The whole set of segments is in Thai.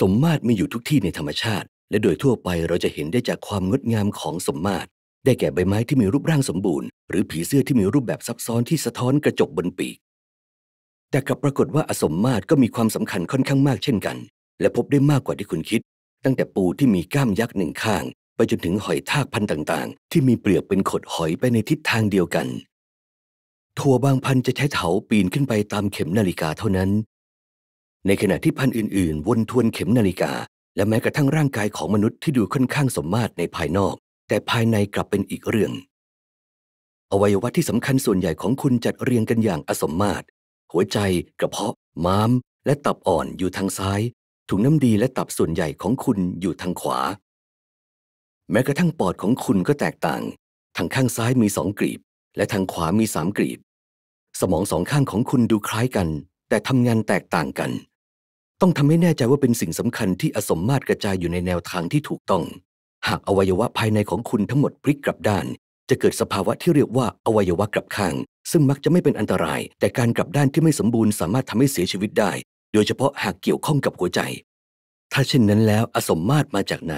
สมมาตรมีอยู่ทุกที่ในธรรมชาติ และโดยทั่วไปเราจะเห็นได้จากความงดงามของสมมาตร ได้แก่ใบไม้ที่มีรูปร่างสมบูรณ์หรือผีเสื้อที่มีรูปแบบซับซ้อนที่สะท้อนกระจกบนปีก แต่กลับปรากฏว่าอสมมาตรก็มีความสำคัญค่อนข้างมากเช่นกัน และพบได้มากกว่าที่คุณคิด ตั้งแต่ปูที่มีก้ามยักษ์หนึ่งข้าง ไปจนถึงหอยทากพันธุ์ต่าง ๆ ที่มีเปลือกเป็นขดหอยไปในทิศทางเดียวกันทั่วบางพันธุ์จะใช้เถาปีนขึ้นไปตามเข็มนาฬิกาเท่านั้นในขณะที่พันธุ์อื่น ๆ วนทวนเข็มนาฬิกา และแม้กระทั่งร่างกายของมนุษย์ที่ดูค่อนข้างสมมาตรในภายนอก แต่ภายในกลับเป็นอีกเรื่อง อวัยวะที่สำคัญส่วนใหญ่ของคุณจัดเรียงกันอย่างอสมมาตร หัวใจ กระเพาะ ม้ามและตับอ่อนอยู่ทางซ้าย ถุงน้ำดีและตับส่วนใหญ่ของคุณอยู่ทางขวา แม้กระทั่งปอดของคุณก็แตกต่าง ทางข้างซ้ายมีสองกรีบ และทางขวามีสามกรีบ สมองสองข้างของคุณดูคล้ายกัน แต่ทำงานแตกต่างกันต้องทำให้แน่ใจว่าเป็นสิ่งสำคัญที่อสมมาตรกระจายอยู่ในแนวทางที่ถูกต้อง หากอวัยวะภายในของคุณทั้งหมดพลิกกลับด้าน จะเกิดสภาวะที่เรียกว่าอวัยวะกลับข้าง ซึ่งมักจะไม่เป็นอันตราย แต่การกลับด้านที่ไม่สมบูรณ์สามารถทำให้เสียชีวิตได้ โดยเฉพาะหากเกี่ยวข้องกับหัวใจ ถ้าเช่นนั้นแล้ว อสมมาตรมาจากไหน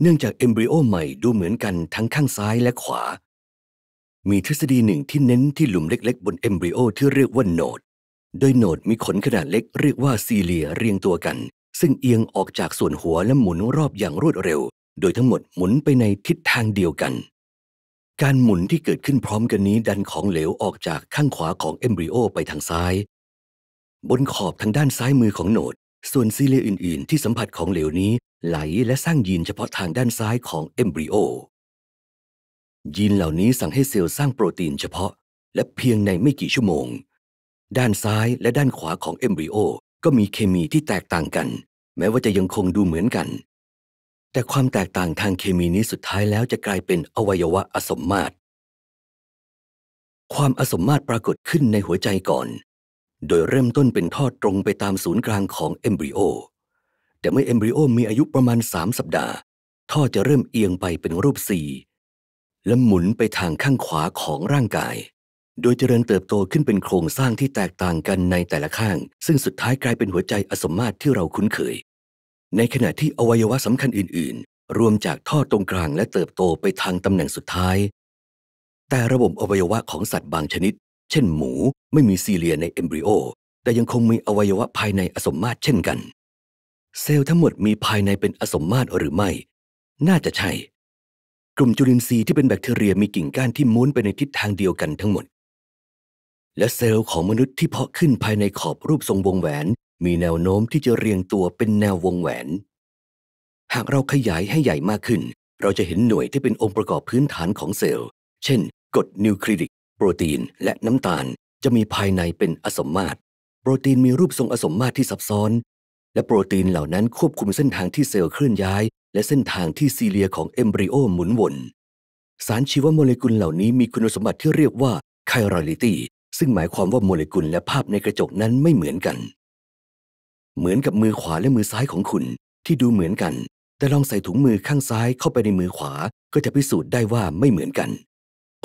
เนื่องจากเอมบริโอใหม่ดูเหมือนกันทั้งข้างซ้ายและขวามีทฤษฎีหนึ่งที่เน้น ที่หลุมเล็กๆบนเอมบริโอที่เรียกว่าโนดโดยโหนดมีขนขนาดเล็กเรียกว่าซีเลียเรียงตัวกัน ซึ่งเอียงออกจากส่วนหัวและหมุนรอบอย่างรวดเร็ว โดยทั้งหมดหมุนไปในทิศทางเดียวกัน การหมุนที่เกิดขึ้นพร้อมกันนี้ดันของเหลวออกจากข้างขวาของเอมบริโอ ไปทางซ้าย บนขอบทางด้านซ้ายมือของโหนดส่วนซีเลียอื่นๆที่สัมผัสของเหลวนี้ไหลและสร้างยีนเฉพาะทางด้านซ้ายของเอมบริโอยีนเหล่านี้สั่งให้เซลล์สร้างโปรตีนเฉพาะ และเพียงในไม่กี่ชั่วโมงด้านซ้ายและด้านขวาของเอมบริโอ ก็มีเคมีที่แตกต่างกัน แม้ว่าจะยังคงดูเหมือนกัน แต่ความแตกต่างทางเคมีนี้สุดท้ายแล้วจะกลายเป็นอวัยวะอสมมาตร ความอสมมาตรปรากฏขึ้นในหัวใจก่อน โดยเริ่มต้นเป็นทอดตรงไปตามศูนย์กลางของเอมบริโอแต่เมื่อเอมบริโอมีอายุประมาณ3 สัปดาห์ท่อจะเริ่มเอียงไปเป็นรูปสี่และหมุนไปทางข้างขวาของร่างกายโดยเจริญเติบโตขึ้นเป็นโครงสร้างที่แตกต่างกันในแต่ละข้าง ซึ่งสุดท้ายกลายเป็นหัวใจอสมมาตรที่เราคุ้นเคย ในขณะที่อวัยวะสำคัญอื่นๆ รวมจากท่อตรงกลางและเติบโตไปทางตำแหน่งสุดท้าย แต่ระบบอวัยวะของสัตว์บางชนิด เช่นหมูไม่มีซีเลียในเอมบริโอแต่ยังคงมีอวัยวะภายในอสมมาตรเช่นกัน เซลล์ทั้งหมดมีภายในเป็นอสมมาตรหรือไม่ น่าจะใช่กลุ่มจุลินทรีย์ที่เป็นแบคทีเรียมีกิ่งก้านที่ม้วนไปในทิศทางเดียวกันทั้งหมดและเซลล์ของมนุษย์ที่เพาะขึ้นภายในขอบรูปทรงวงแหวน มีแนวโน้มที่จะเรียงตัวเป็นแนววงแหวน หากเราขยายให้ใหญ่มากขึ้น เราจะเห็นหน่วยที่เป็นองค์ประกอบพื้นฐานของเซลล์ เช่นกรดนิวคลีดิกโปรตีนและน้ำตาลจะมีภายในเป็นอสมมาตรโปรตีนมีรูปทรงอสมมาตรที่ซับซ้อน และโปรตีนเหล่านั้นควบคุมเส้นทางที่เซลล์เคลื่อนย้ายและเส้นทางที่ซีเลียของเอมบริโอหมุนวน สารชีวโมเลกุลเหล่านี้มีคุณสมบัติที่เรียกว่าไคลรอลิตี้ซึ่งหมายความว่าโมเลกุลและภาพในกระจกนั้นไม่เหมือนกัน เหมือนกับมือขวาและมือซ้ายของคุณ ที่ดูเหมือนกัน แต่ลองใส่ถุงมือข้างซ้ายเข้าไปในมือขวา ก็จะพิสูจน์ได้ว่าไม่เหมือนกัน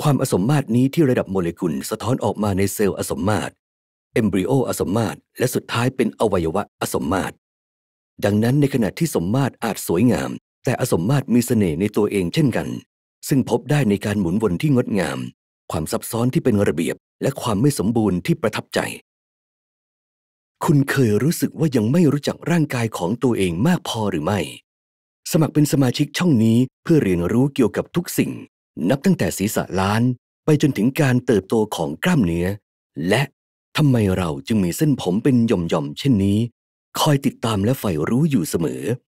ความอสมมาตรนี้ที่ระดับโมเลกุลสะท้อนออกมาในเซลล์อสมมาตร เอมบริโออสมมาตรและสุดท้ายเป็นอวัยวะอสมมาตร ดังนั้นในขณะที่สมมาตรอาจสวยงาม แต่อสมมาตรมีเสน่ห์ในตัวเองเช่นกัน ซึ่งพบได้ในการหมุนวนที่งดงาม ความซับซ้อนที่เป็นระเบียบและความไม่สมบูรณ์ที่ประทับใจ คุณเคยรู้สึกว่ายังไม่รู้จักร่างกายของตัวเองมากพอหรือไม่ สมัครเป็นสมาชิกช่องนี้เพื่อเรียนรู้เกี่ยวกับทุกสิ่ง นับตั้งแต่ศีรษะล้าน ไปจนถึงการเติบโตของกล้ามเนื้อ และทำไมเราจึงมีเส้นผมเป็นหย่อมๆเช่นนี้ คอยติดตามและใฝ่รู้อยู่เสมอ